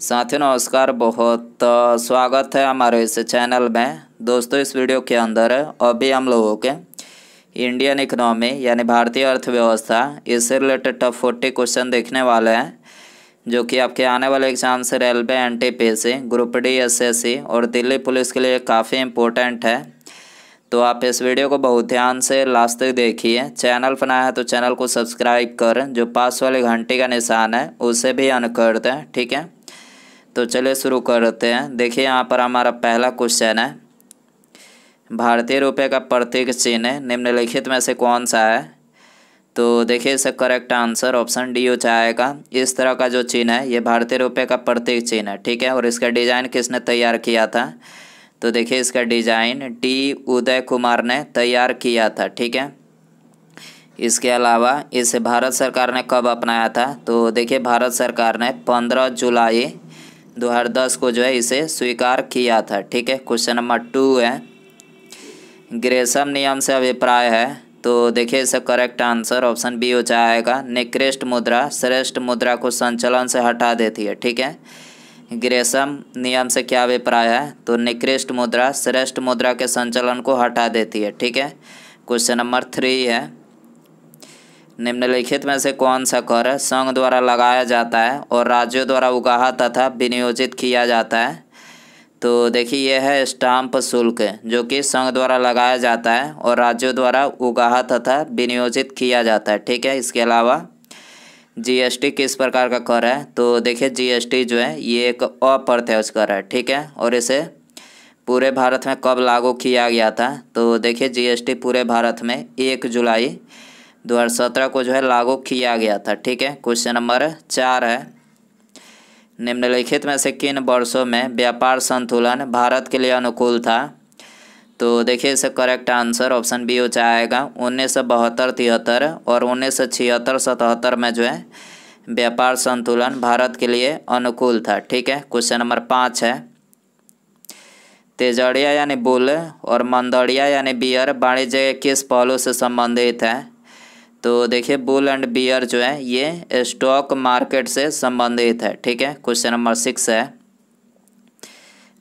साथियों नमस्कार बहुत स्वागत है हमारे इस चैनल में दोस्तों इस वीडियो के अंदर अभी हम लोगों के इंडियन इकोनॉमी यानी भारतीय अर्थव्यवस्था इससे रिलेटेड टॉप फोर्टी क्वेश्चन देखने वाले हैं जो कि आपके आने वाले एग्जाम से railway N T P C group D S S C और दिल्ली पुलिस के लिए काफ़ी इम्पोर्टेंट है तो आप इस वीडियो को बहुत ध्यान से लास्ट तक देखिए चैनल बनाया है तो चैनल को सब्सक्राइब कर जो पास वाले घंटे का निशान है उसे भी अन कर दें ठीक है तो चलिए शुरू करते हैं देखिए यहाँ पर हमारा पहला क्वेश्चन है भारतीय रुपये का प्रतीक चिन्ह निम्नलिखित में से कौन सा है तो देखिए इसका करेक्ट आंसर ऑप्शन डी हो जाएगा इस तरह का जो चिन्ह है ये भारतीय रुपये का प्रतीक चिन्ह है ठीक है और इसका डिज़ाइन किसने तैयार किया था तो देखिए इसका डिज़ाइन डी उदय कुमार ने तैयार किया था ठीक है इसके अलावा इसे भारत सरकार ने कब अपनाया था तो देखिए भारत सरकार ने पंद्रह जुलाई दो हज़ार दस को जो है इसे स्वीकार किया था ठीक है क्वेश्चन नंबर टू है ग्रेसम नियम से अभिप्राय है तो देखिए इसे करेक्ट आंसर ऑप्शन बी हो जाएगा निकृष्ट मुद्रा श्रेष्ठ मुद्रा को संचलन से हटा देती है ठीक है ग्रेसम नियम से क्या अभिप्राय है तो निकृष्ट मुद्रा श्रेष्ठ मुद्रा के संचलन को हटा देती है ठीक है क्वेश्चन नंबर थ्री है निम्नलिखित में से कौन सा कर संघ द्वारा लगाया जाता है और राज्यों द्वारा उगाहा तथा विनियोजित किया जाता है तो देखिए यह है स्टाम्प शुल्क जो कि संघ द्वारा लगाया जाता है और राज्यों द्वारा उगाहा तथा विनियोजित किया जाता है ठीक है इसके अलावा जीएसटी किस प्रकार का कर है तो देखिए जीएसटी जो है ये एक अप्रत्यक्ष कर है ठीक है और इसे पूरे भारत में कब लागू किया गया था तो देखिए जीएसटी पूरे भारत में एक जुलाई 2017 को जो है लागू किया गया था ठीक है क्वेश्चन नंबर चार है निम्नलिखित में से किन वर्षों में व्यापार संतुलन भारत के लिए अनुकूल था तो देखिए इसे करेक्ट आंसर ऑप्शन बी हो जाएगा उन्नीस सौ बहत्तर तिहत्तर और उन्नीस सौ छिहत्तर सतहत्तर में जो है व्यापार संतुलन भारत के लिए अनुकूल था ठीक है क्वेश्चन नंबर पाँच है तेजड़िया यानी बुल और मंदड़िया यानी बियर वाणिज्य किस पहलू से संबंधित है तो देखिए बुल एंड बियर जो है ये स्टॉक मार्केट से संबंधित है ठीक है क्वेश्चन नंबर सिक्स है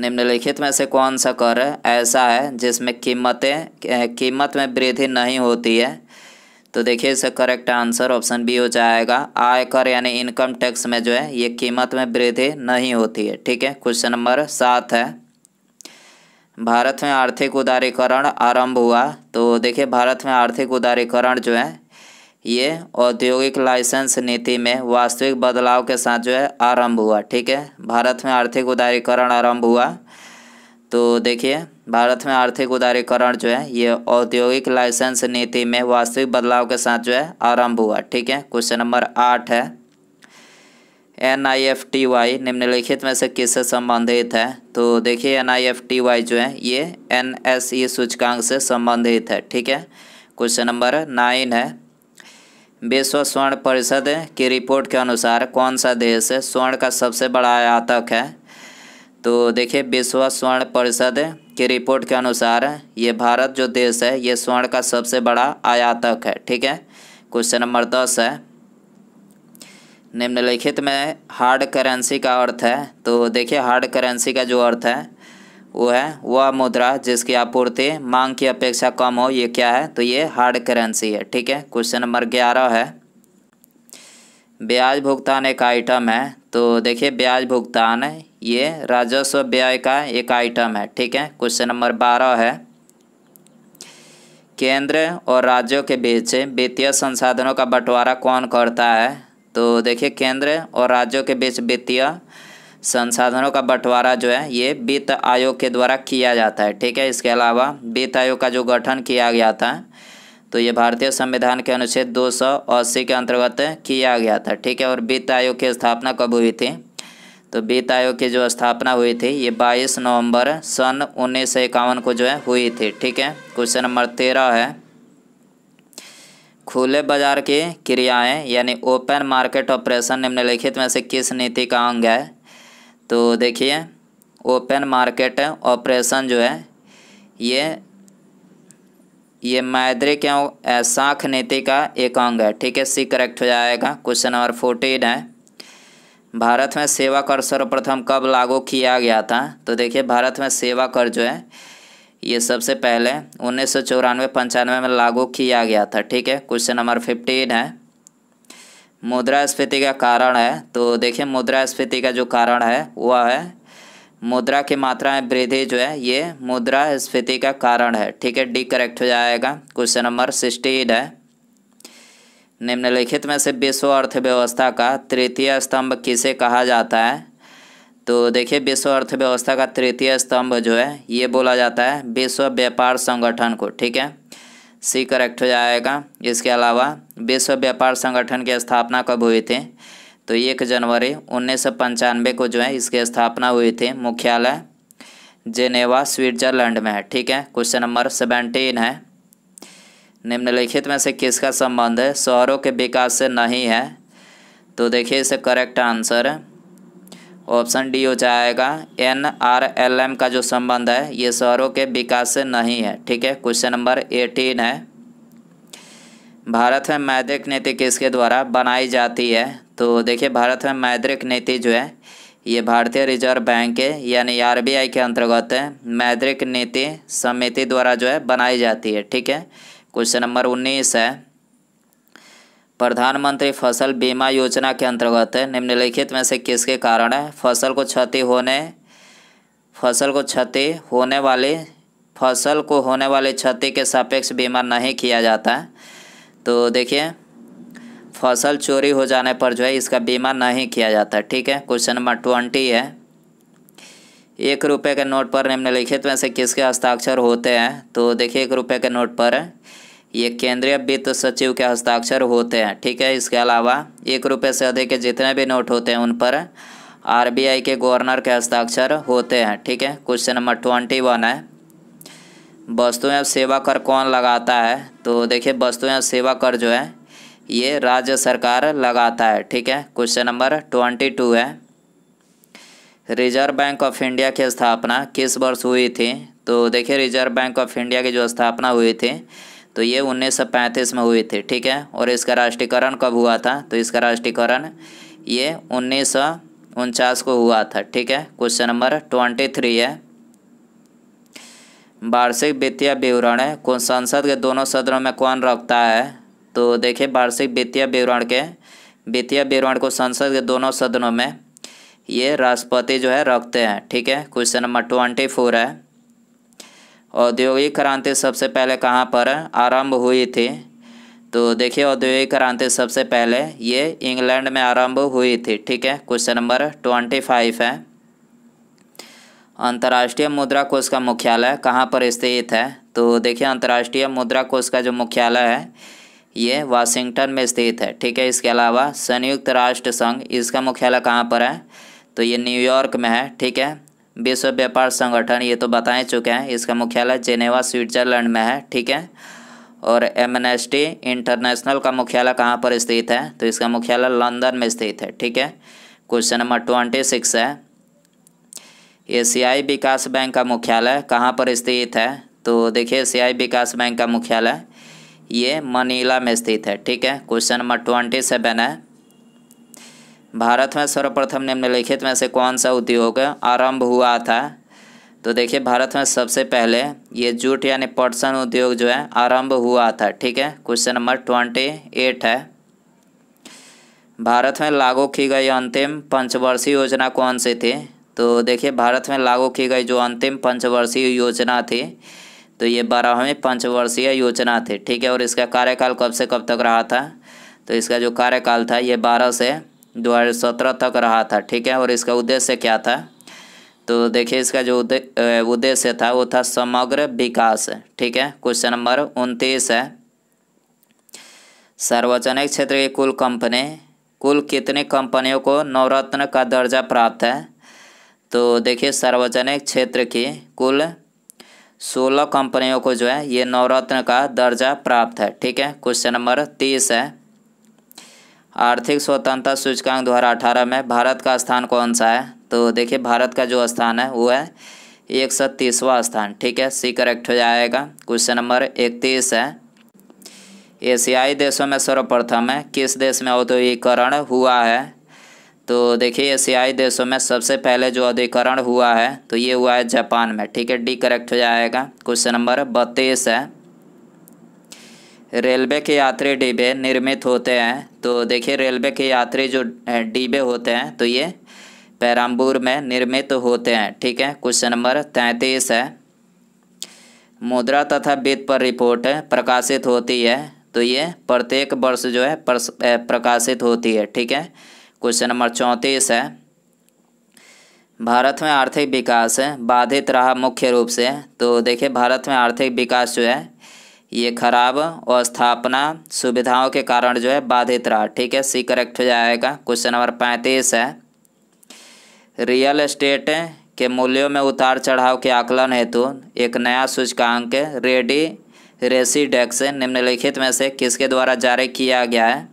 निम्नलिखित में से कौन सा कर ऐसा है जिसमें कीमतें कीमत में वृद्धि नहीं होती है तो देखिए इसका करेक्ट आंसर ऑप्शन बी हो जाएगा आयकर यानी इनकम टैक्स में जो है ये कीमत में वृद्धि नहीं होती है ठीक है क्वेश्चन नंबर सात है भारत में आर्थिक उदारीकरण आरंभ हुआ तो देखिए भारत में आर्थिक उदारीकरण जो है ये औद्योगिक लाइसेंस नीति में वास्तविक बदलाव के साथ जो है आरंभ हुआ ठीक है भारत में आर्थिक उदारीकरण आरंभ हुआ तो देखिए भारत में आर्थिक उदारीकरण जो है ये औद्योगिक लाइसेंस नीति में वास्तविक बदलाव के साथ जो है आरंभ हुआ ठीक है क्वेश्चन नंबर आठ है N I F T Y निम्नलिखित में से किससे संबंधित है तो देखिए N I F T Y जो है ये एन एस ई सूचकांक से संबंधित है ठीक है क्वेश्चन नंबर नाइन है विश्व स्वर्ण परिषद की रिपोर्ट के अनुसार कौन सा देश स्वर्ण का सबसे बड़ा आयातक है तो देखिए विश्व स्वर्ण परिषद की रिपोर्ट के अनुसार ये भारत जो देश है ये स्वर्ण का सबसे बड़ा आयातक है ठीक है क्वेश्चन नंबर दस है निम्नलिखित में हार्ड करेंसी का अर्थ है तो देखिए हार्ड करेंसी का जो अर्थ है वो है वह मुद्रा जिसकी आपूर्ति मांग की अपेक्षा कम हो ये क्या है तो ये हार्ड करेंसी है ठीक है क्वेश्चन नंबर ग्यारह है ब्याज भुगतान एक आइटम है तो देखिए ब्याज भुगतान ये राजस्व व्यय का एक आइटम है ठीक है क्वेश्चन नंबर बारह है केंद्र और राज्यों के बीच वित्तीय संसाधनों का बंटवारा कौन करता है तो देखिए केंद्र और राज्यों के बीच वित्तीय संसाधनों का बंटवारा जो है ये वित्त आयोग के द्वारा किया जाता है ठीक है इसके अलावा वित्त आयोग का जो गठन किया गया था तो ये भारतीय संविधान के अनुच्छेद दो के अंतर्गत किया गया था ठीक है और वित्त आयोग की स्थापना कब हुई थी तो वित्त आयोग की जो स्थापना हुई थी ये 22 नवंबर सन उन्नीस को जो है हुई थी ठीक है क्वेश्चन नंबर तेरह है खुले बाजार की क्रियाएं यानी ओपन मार्केट ऑपरेशन निम्नलिखित में से किस नीति का अंग है तो देखिए ओपन मार्केट ऑपरेशन जो है ये ये मैद्रिक एवं साख नीति का एक अंग है ठीक है सी करेक्ट हो जाएगा क्वेश्चन नंबर फोर्टीन है भारत में सेवा कर सर्वप्रथम कब लागू किया गया था तो देखिए भारत में सेवा कर जो है ये सबसे पहले उन्नीस सौ चौरानवे पंचानवे में लागू किया गया था ठीक है क्वेश्चन नंबर फिफ्टीन है मुद्रास्फीति का कारण है तो देखिए मुद्रास्फीति का जो कारण है वह है मुद्रा की मात्रा में वृद्धि जो है ये मुद्रा स्फीति का कारण है ठीक है डी करेक्ट हो जाएगा क्वेश्चन नंबर सिक्सटीन है निम्नलिखित में से विश्व अर्थव्यवस्था का तृतीय स्तंभ किसे कहा जाता है तो देखिए विश्व अर्थव्यवस्था का तृतीय स्तंभ जो है ये बोला जाता है विश्व व्यापार संगठन को ठीक है सी करेक्ट हो जाएगा इसके अलावा विश्व व्यापार संगठन की स्थापना कब हुई थी तो एक जनवरी उन्नीस सौ पंचानवे को जो है इसकी स्थापना हुई थी मुख्यालय जेनेवा स्विट्जरलैंड में है ठीक है क्वेश्चन नंबर सेवेंटीन है निम्नलिखित में से किसका संबंध है शहरों के विकास से नहीं है तो देखिए इसे करेक्ट आंसर है ऑप्शन डी हो जाएगा एन आर एल एम का जो संबंध है ये शहरों के विकास से नहीं है ठीक है क्वेश्चन नंबर एटीन है भारत में मैद्रिक नीति किसके द्वारा बनाई जाती है तो देखिए भारत में मैद्रिक नीति जो है ये भारतीय रिजर्व बैंक के यानी आरबीआई के अंतर्गत है मैद्रिक नीति समिति द्वारा जो है बनाई जाती है ठीक है क्वेश्चन नंबर उन्नीस है प्रधानमंत्री फसल बीमा योजना के अंतर्गत निम्नलिखित में से किसके कारण फसल को क्षति होने फसल को क्षति होने वाले फसल को होने वाले क्षति के सापेक्ष बीमा नहीं किया जाता है तो देखिए फसल चोरी हो जाने पर जो है इसका बीमा नहीं किया जाता ठीक है क्वेश्चन नंबर ट्वेंटी है एक रुपये के नोट पर निम्नलिखित में से किसके हस्ताक्षर होते हैं तो देखिए एक रुपये के नोट पर ये केंद्रीय वित्त सचिव के हस्ताक्षर होते हैं ठीक है इसके अलावा एक रुपये से अधिक के जितने भी नोट होते हैं उन पर आरबीआई के गवर्नर के हस्ताक्षर होते हैं ठीक है क्वेश्चन नंबर ट्वेंटी वन है वस्तु एवं सेवा कर कौन लगाता है तो देखिए वस्तु एवं सेवा कर जो है ये राज्य सरकार लगाता है ठीक है क्वेश्चन नंबर ट्वेंटी टू है रिजर्व बैंक ऑफ इंडिया की स्थापना किस वर्ष हुई थी तो देखिए रिजर्व बैंक ऑफ इंडिया की जो स्थापना हुई थी तो ये 1935 में हुई थी ठीक है और इसका राष्ट्रीयकरण कब हुआ था तो इसका राष्ट्रीयकरण ये उन्नीस को हुआ था ठीक है क्वेश्चन नंबर ट्वेंटी थ्री है वार्षिक वित्तीय विवरण है कौन संसद के दोनों सदनों में कौन रखता है तो देखिए वार्षिक वित्तीय विवरण के वित्तीय विवरण को संसद के दोनों सदनों में ये राष्ट्रपति जो है रखते हैं ठीक है क्वेश्चन नंबर ट्वेंटी फोर है औद्योगिक क्रांति सबसे पहले कहाँ पर आरंभ हुई थी तो देखिए औद्योगिक क्रांति सबसे पहले ये इंग्लैंड में आरंभ हुई थी ठीक है क्वेश्चन नंबर ट्वेंटी फाइव है अंतर्राष्ट्रीय मुद्रा कोष का मुख्यालय कहाँ पर स्थित है तो देखिए अंतर्राष्ट्रीय मुद्रा कोष का जो मुख्यालय है ये वाशिंगटन में स्थित है ठीक है इसके अलावा संयुक्त राष्ट्र संघ इसका मुख्यालय कहाँ पर है तो ये न्यूयॉर्क में है ठीक है विश्व व्यापार संगठन ये तो बता ही चुके हैं इसका मुख्यालय जेनेवा स्विट्जरलैंड में है ठीक है और एमनेस्टी इंटरनेशनल का मुख्यालय कहाँ पर स्थित है तो इसका मुख्यालय लंदन में स्थित है ठीक है क्वेश्चन नंबर ट्वेंटी सिक्स है एशियाई विकास बैंक का मुख्यालय कहाँ पर स्थित है तो देखिए एशियाई विकास बैंक का मुख्यालय ये मनीला में स्थित है ठीक है क्वेश्चन नंबर ट्वेंटी सेवन है भारत में सर्वप्रथम निम्नलिखित में से कौन सा उद्योग आरंभ हुआ था तो देखिए भारत में सबसे पहले ये जूट यानी पटसन उद्योग जो है आरंभ हुआ था ठीक है क्वेश्चन नंबर ट्वेंटी एट है भारत में लागू की गई अंतिम पंचवर्षीय योजना कौन सी थी तो देखिए भारत में लागू की गई जो अंतिम पंचवर्षीय योजना थी तो ये बारहवीं पंचवर्षीय योजना थी ठीक है और इसका कार्यकाल कब से कब तक रहा था तो इसका जो कार्यकाल था ये बारह से 2017 तक रहा था ठीक है और इसका उद्देश्य क्या था तो देखिए इसका जो उद्देश्य था वो था समग्र विकास ठीक है क्वेश्चन नंबर उनतीस है सार्वजनिक क्षेत्र की कुल कंपनी कुल कितनी कंपनियों को नवरत्न का दर्जा प्राप्त है तो देखिए सार्वजनिक क्षेत्र की कुल सोलह कंपनियों को जो है ये नवरत्न का दर्जा प्राप्त है ठीक है क्वेश्चन नंबर तीस है आर्थिक स्वतंत्रता सूचकांक दो हज़ार में भारत का स्थान कौन सा है तो देखिए भारत का जो स्थान है वो है एक सौ तीसवा स्थान ठीक है सी करेक्ट हो जाएगा क्वेश्चन नंबर इकतीस है एशियाई देशों में सर्वप्रथम है किस देश में औद्योगिकरण हुआ है तो देखिए एशियाई देशों में सबसे पहले जो औद्योगिकरण हुआ है तो ये हुआ है जापान में ठीक है डी करेक्ट हो जाएगा क्वेश्चन नंबर बत्तीस है रेलवे के यात्री डिब्बे निर्मित होते हैं तो देखिए रेलवे के यात्री जो डिब्बे होते हैं तो ये पैराम्बूर में निर्मित होते हैं ठीक है क्वेश्चन नंबर तैंतीस है मुद्रा तथा वित्त पर रिपोर्ट प्रकाशित होती है तो ये प्रत्येक वर्ष जो है प्रकाशित होती है ठीक है क्वेश्चन नंबर चौंतीस है भारत में आर्थिक विकास बाधित रहा मुख्य रूप से तो देखिए भारत में आर्थिक विकास जो है ये खराब और स्थापना सुविधाओं के कारण जो है बाधित रहा ठीक है सी करेक्ट हो जाएगा क्वेश्चन नंबर पैंतीस है रियल एस्टेट के मूल्यों में उतार चढ़ाव के आकलन हेतु एक नया सूचकांक रेडी रेसीडेक्स निम्नलिखित में से किसके द्वारा जारी किया गया है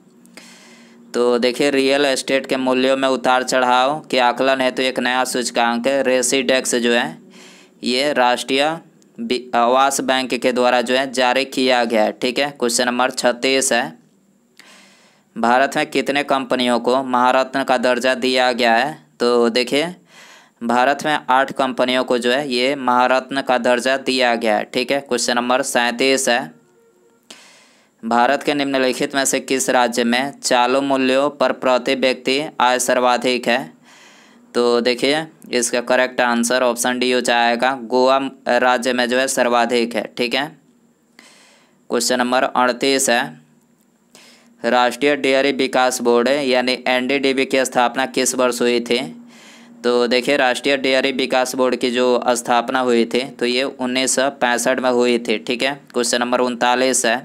तो देखिए रियल एस्टेट के मूल्यों में उतार चढ़ाव के आकलन हेतु एक नया सूचकांक रेसीडेक्स जो है ये राष्ट्रीय आवास बैंक के द्वारा जो है जारी किया गया है ठीक है क्वेश्चन नंबर छत्तीस है भारत में कितने कंपनियों को महारत्न का दर्जा दिया गया है तो देखिए भारत में आठ कंपनियों को जो है ये महारत्न का दर्जा दिया गया है ठीक है क्वेश्चन नंबर सैंतीस है भारत के निम्नलिखित में से किस राज्य में चालू मूल्यों पर प्रति व्यक्ति आय सर्वाधिक है तो देखिए इसका करेक्ट आंसर ऑप्शन डी हो जाएगा गोवा राज्य में जो है सर्वाधिक है ठीक है क्वेश्चन नंबर अड़तीस है राष्ट्रीय डेयरी विकास बोर्ड यानी एनडीडीबी की स्थापना किस वर्ष हुई थी तो देखिए राष्ट्रीय डेयरी विकास बोर्ड की जो स्थापना हुई थी तो ये उन्नीस में हुई थी ठीक है क्वेश्चन नंबर उनतालीस है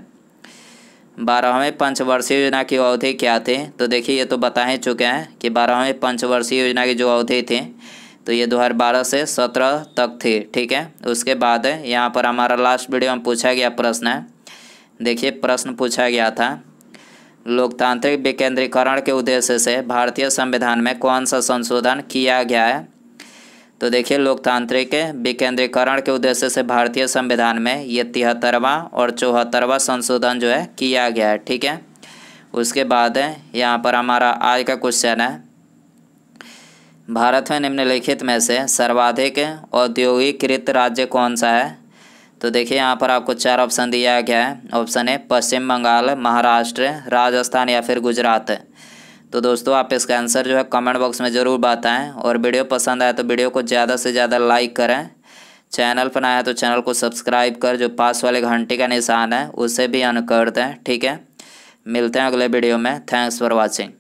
बारहवें पंचवर्षीय योजना की अवधि क्या थे तो देखिए ये तो बता ही चुके हैं कि बारहवें पंचवर्षीय योजना की जो अवधि थी तो ये 2012 से 17 तक थी ठीक है उसके बाद यहाँ पर हमारा लास्ट वीडियो में पूछा गया प्रश्न है देखिए प्रश्न पूछा गया था लोकतांत्रिक विकेंद्रीकरण के उद्देश्य से भारतीय संविधान में कौन सा संशोधन किया गया है तो देखिए लोकतांत्रिक विकेंद्रीकरण के उद्देश्य से भारतीय संविधान में ये तिहत्तरवा और चौहत्तरवा संशोधन जो है किया गया है ठीक है उसके बाद है यहाँ पर हमारा आज का क्वेश्चन है भारत में निम्नलिखित में से सर्वाधिक औद्योगिकृत राज्य कौन सा है तो देखिए यहाँ पर आपको चार ऑप्शन दिया गया है ऑप्शन है पश्चिम बंगाल महाराष्ट्र राजस्थान या फिर गुजरात तो दोस्तों आप इसका आंसर जो है कमेंट बॉक्स में ज़रूर बताएं और वीडियो पसंद आए तो वीडियो को ज़्यादा से ज़्यादा लाइक करें चैनल पर आया तो चैनल को सब्सक्राइब कर जो पास वाले घंटे का निशान है उसे भी अन कर दें ठीक है मिलते हैं अगले वीडियो में थैंक्स फॉर वॉचिंग